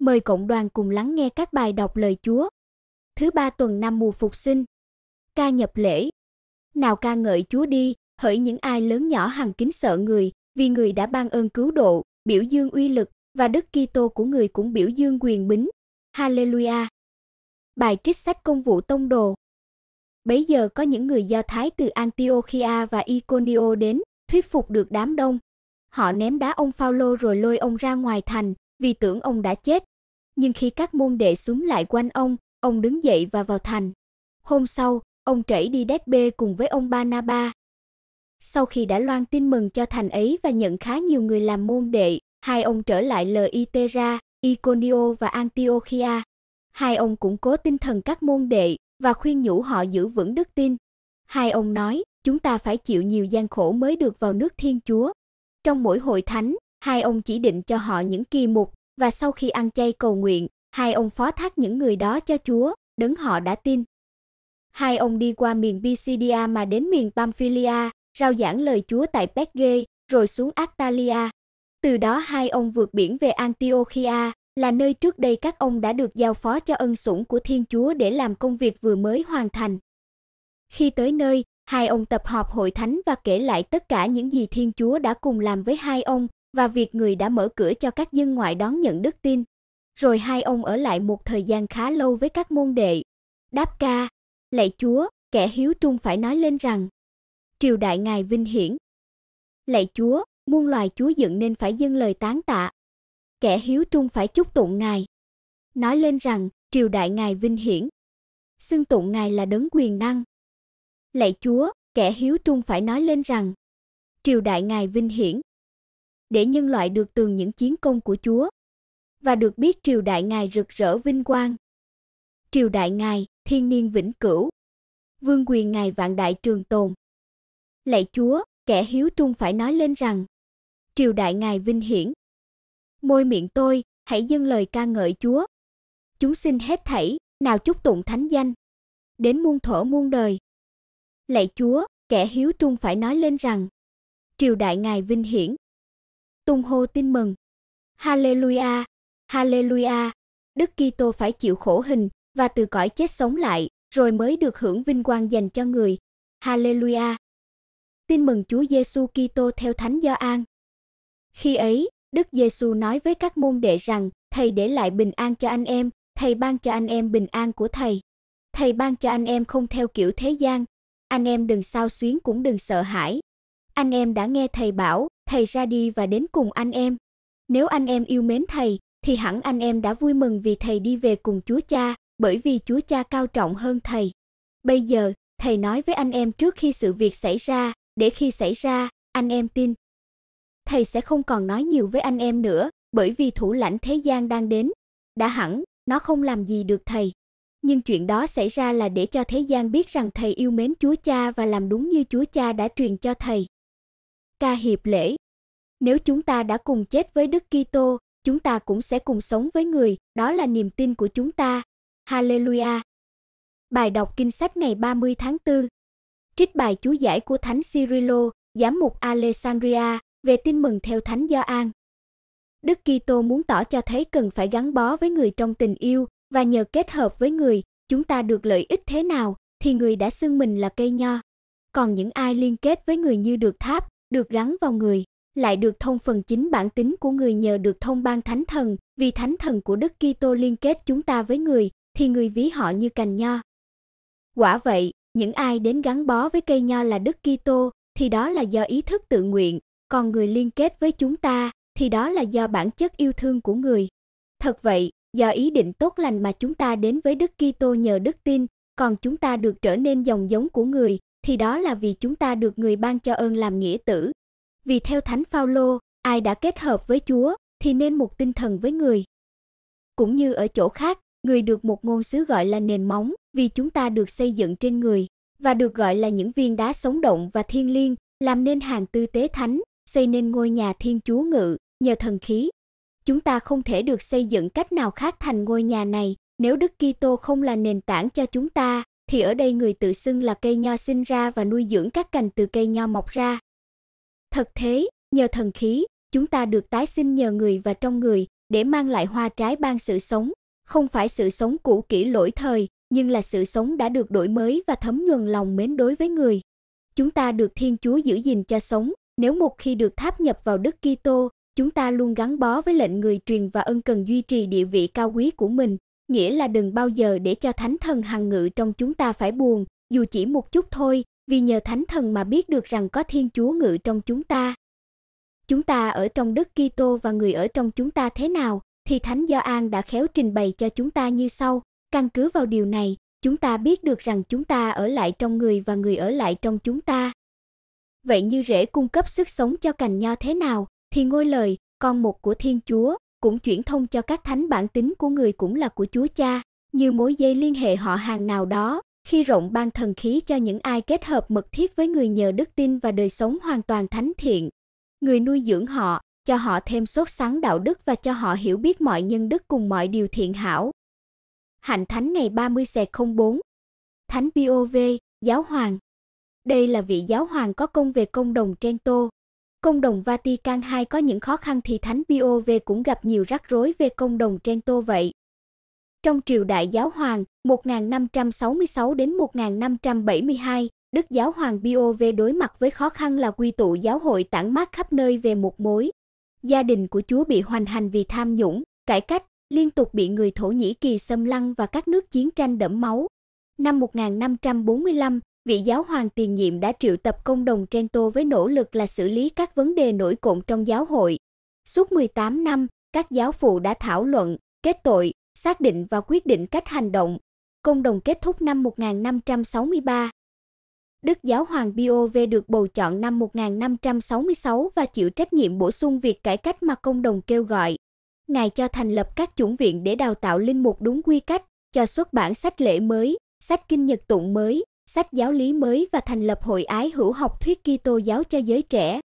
mời cộng đoàn cùng lắng nghe các bài đọc lời Chúa. Thứ ba tuần năm mùa phục sinh. Ca nhập lễ. Nào ca ngợi Chúa đi, hỡi những ai lớn nhỏ hằng kính sợ người, vì người đã ban ơn cứu độ, biểu dương uy lực và đức Kitô của người cũng biểu dương quyền bính. Hallelujah. Bài trích sách công vụ tông đồ. Bấy giờ có những người Do Thái từ Antiochia và Iconio đến, thuyết phục được đám đông. Họ ném đá ông Phaolô rồi lôi ông ra ngoài thành, vì tưởng ông đã chết nhưng khi các môn đệ xuống lại quanh ông, ông đứng dậy và vào thành. Hôm sau, ông trảy đi đét bê cùng với ông Banaba. Sau khi đã loan tin mừng cho thành ấy và nhận khá nhiều người làm môn đệ, hai ông trở lại Lytera, Iconio và Antiochia. Hai ông cũng cố tinh thần các môn đệ và khuyên nhủ họ giữ vững đức tin. Hai ông nói, chúng ta phải chịu nhiều gian khổ mới được vào nước Thiên Chúa. Trong mỗi hội thánh, hai ông chỉ định cho họ những kỳ mục, và sau khi ăn chay cầu nguyện, hai ông phó thác những người đó cho Chúa, đấng họ đã tin. Hai ông đi qua miền Pisidia mà đến miền Pamphylia, rao giảng lời Chúa tại Perge, rồi xuống Actalia. Từ đó hai ông vượt biển về Antiochia, là nơi trước đây các ông đã được giao phó cho ân sủng của Thiên Chúa để làm công việc vừa mới hoàn thành. Khi tới nơi, hai ông tập họp hội thánh và kể lại tất cả những gì Thiên Chúa đã cùng làm với hai ông, và việc người đã mở cửa cho các dân ngoại đón nhận đức tin. Rồi hai ông ở lại một thời gian khá lâu với các môn đệ. Đáp ca, lạy Chúa, kẻ hiếu trung phải nói lên rằng triều đại ngài vinh hiển. Lạy Chúa, muôn loài Chúa dựng nên phải dâng lời tán tạ. Kẻ hiếu trung phải chúc tụng ngài. Nói lên rằng triều đại ngài vinh hiển. Xưng tụng ngài là đấng quyền năng. Lạy Chúa, kẻ hiếu trung phải nói lên rằng triều đại ngài vinh hiển để nhân loại được tường những chiến công của Chúa và được biết triều đại Ngài rực rỡ vinh quang. Triều đại Ngài thiên niên vĩnh cửu. Vương quyền Ngài vạn đại trường tồn. Lạy Chúa, kẻ hiếu trung phải nói lên rằng triều đại Ngài vinh hiển. Môi miệng tôi hãy dâng lời ca ngợi Chúa. Chúng sinh hết thảy, nào chúc tụng thánh danh, đến muôn thuở muôn đời. Lạy Chúa, kẻ hiếu trung phải nói lên rằng triều đại Ngài vinh hiển tung hô tin mừng. Hallelujah, Hallelujah. Đức Kitô phải chịu khổ hình và từ cõi chết sống lại, rồi mới được hưởng vinh quang dành cho người. Hallelujah. Tin mừng Chúa Giêsu Kitô theo Thánh Gioan. Khi ấy, Đức Giêsu nói với các môn đệ rằng, Thầy để lại bình an cho anh em, Thầy ban cho anh em bình an của Thầy. Thầy ban cho anh em không theo kiểu thế gian, anh em đừng sao xuyến cũng đừng sợ hãi, anh em đã nghe thầy bảo, thầy ra đi và đến cùng anh em. Nếu anh em yêu mến thầy, thì hẳn anh em đã vui mừng vì thầy đi về cùng Chúa Cha, bởi vì Chúa Cha cao trọng hơn thầy. Bây giờ, thầy nói với anh em trước khi sự việc xảy ra, để khi xảy ra, anh em tin. Thầy sẽ không còn nói nhiều với anh em nữa, bởi vì thủ lãnh thế gian đang đến. Đã hẳn, nó không làm gì được thầy. Nhưng chuyện đó xảy ra là để cho thế gian biết rằng thầy yêu mến Chúa Cha và làm đúng như Chúa Cha đã truyền cho thầy ca hiệp lễ. Nếu chúng ta đã cùng chết với Đức Kitô, chúng ta cũng sẽ cùng sống với người, đó là niềm tin của chúng ta. Hallelujah. Bài đọc kinh sách ngày 30 tháng 4. Trích bài chú giải của Thánh Cyrilo, giám mục Alexandria về tin mừng theo Thánh Gioan. Đức Kitô muốn tỏ cho thấy cần phải gắn bó với người trong tình yêu và nhờ kết hợp với người, chúng ta được lợi ích thế nào thì người đã xưng mình là cây nho. Còn những ai liên kết với người như được tháp, được gắn vào người, lại được thông phần chính bản tính của người nhờ được thông ban thánh thần, vì thánh thần của Đức Kitô liên kết chúng ta với người, thì người ví họ như cành nho. Quả vậy, những ai đến gắn bó với cây nho là Đức Kitô thì đó là do ý thức tự nguyện, còn người liên kết với chúng ta thì đó là do bản chất yêu thương của người. Thật vậy, do ý định tốt lành mà chúng ta đến với Đức Kitô nhờ đức tin, còn chúng ta được trở nên dòng giống của người, thì đó là vì chúng ta được người ban cho ơn làm nghĩa tử. Vì theo Thánh Phaolô, ai đã kết hợp với Chúa thì nên một tinh thần với người. Cũng như ở chỗ khác, người được một ngôn sứ gọi là nền móng, vì chúng ta được xây dựng trên người và được gọi là những viên đá sống động và thiên liêng, làm nên hàng tư tế thánh, xây nên ngôi nhà Thiên Chúa ngự nhờ thần khí. Chúng ta không thể được xây dựng cách nào khác thành ngôi nhà này nếu Đức Kitô không là nền tảng cho chúng ta thì ở đây người tự xưng là cây nho sinh ra và nuôi dưỡng các cành từ cây nho mọc ra. Thật thế, nhờ thần khí, chúng ta được tái sinh nhờ người và trong người để mang lại hoa trái ban sự sống, không phải sự sống cũ kỹ lỗi thời, nhưng là sự sống đã được đổi mới và thấm nhuần lòng mến đối với người. Chúng ta được Thiên Chúa giữ gìn cho sống, nếu một khi được tháp nhập vào Đức Kitô, chúng ta luôn gắn bó với lệnh người truyền và ân cần duy trì địa vị cao quý của mình, nghĩa là đừng bao giờ để cho thánh thần hằng ngự trong chúng ta phải buồn, dù chỉ một chút thôi, vì nhờ thánh thần mà biết được rằng có Thiên Chúa ngự trong chúng ta. Chúng ta ở trong Đức Kitô và người ở trong chúng ta thế nào, thì Thánh Gioan đã khéo trình bày cho chúng ta như sau, căn cứ vào điều này, chúng ta biết được rằng chúng ta ở lại trong người và người ở lại trong chúng ta. Vậy như rễ cung cấp sức sống cho cành nho thế nào, thì ngôi lời, con một của Thiên Chúa, cũng chuyển thông cho các thánh bản tính của người cũng là của Chúa Cha, như mối dây liên hệ họ hàng nào đó, khi rộng ban thần khí cho những ai kết hợp mật thiết với người nhờ đức tin và đời sống hoàn toàn thánh thiện. Người nuôi dưỡng họ, cho họ thêm sốt sắng đạo đức và cho họ hiểu biết mọi nhân đức cùng mọi điều thiện hảo. Hạnh Thánh ngày 30 04 Thánh Pio Giáo Hoàng Đây là vị giáo hoàng có công về công đồng Trento, Công đồng Vatican II có những khó khăn thì Thánh Pio V cũng gặp nhiều rắc rối về công đồng Trento vậy. Trong triều đại giáo hoàng 1566 đến 1572, Đức giáo hoàng Pio V đối mặt với khó khăn là quy tụ giáo hội tản mát khắp nơi về một mối. Gia đình của Chúa bị hoành hành vì tham nhũng, cải cách, liên tục bị người Thổ Nhĩ Kỳ xâm lăng và các nước chiến tranh đẫm máu. Năm 1545, vị giáo hoàng tiền nhiệm đã triệu tập công đồng trên tô với nỗ lực là xử lý các vấn đề nổi cộm trong giáo hội. Suốt 18 năm, các giáo phụ đã thảo luận, kết tội, xác định và quyết định cách hành động. Công đồng kết thúc năm 1563. Đức Giáo hoàng Pio được bầu chọn năm 1566 và chịu trách nhiệm bổ sung việc cải cách mà công đồng kêu gọi. Ngài cho thành lập các chủng viện để đào tạo linh mục đúng quy cách, cho xuất bản sách lễ mới, sách kinh nhật tụng mới, sách giáo lý mới và thành lập hội ái hữu học thuyết Kitô giáo cho giới trẻ.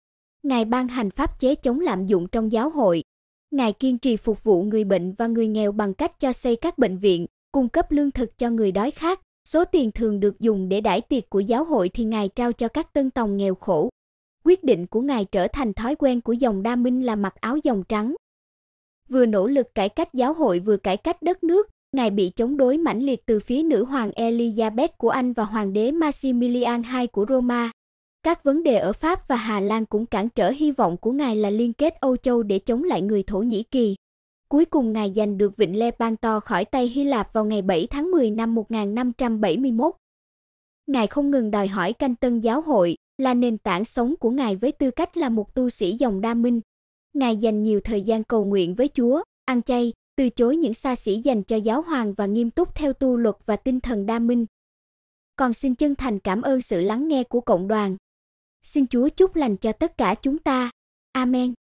Ngài ban hành pháp chế chống lạm dụng trong giáo hội. Ngài kiên trì phục vụ người bệnh và người nghèo bằng cách cho xây các bệnh viện, cung cấp lương thực cho người đói khát. Số tiền thường được dùng để đãi tiệc của giáo hội thì Ngài trao cho các tân tòng nghèo khổ. Quyết định của Ngài trở thành thói quen của dòng Đa Minh là mặc áo dòng trắng. Vừa nỗ lực cải cách giáo hội vừa cải cách đất nước, ngài bị chống đối mãnh liệt từ phía nữ hoàng Elizabeth của Anh và hoàng đế Maximilian II của Roma. Các vấn đề ở Pháp và Hà Lan cũng cản trở hy vọng của ngài là liên kết Âu Châu để chống lại người Thổ Nhĩ Kỳ. Cuối cùng ngài giành được vịnh Lepanto khỏi tay Hy Lạp vào ngày 7 tháng 10 năm 1571. Ngài không ngừng đòi hỏi canh tân giáo hội là nền tảng sống của ngài với tư cách là một tu sĩ dòng đa minh. Ngài dành nhiều thời gian cầu nguyện với Chúa, ăn chay, từ chối những xa xỉ dành cho giáo hoàng và nghiêm túc theo tu luật và tinh thần đa minh. Còn xin chân thành cảm ơn sự lắng nghe của cộng đoàn. Xin Chúa chúc lành cho tất cả chúng ta. Amen.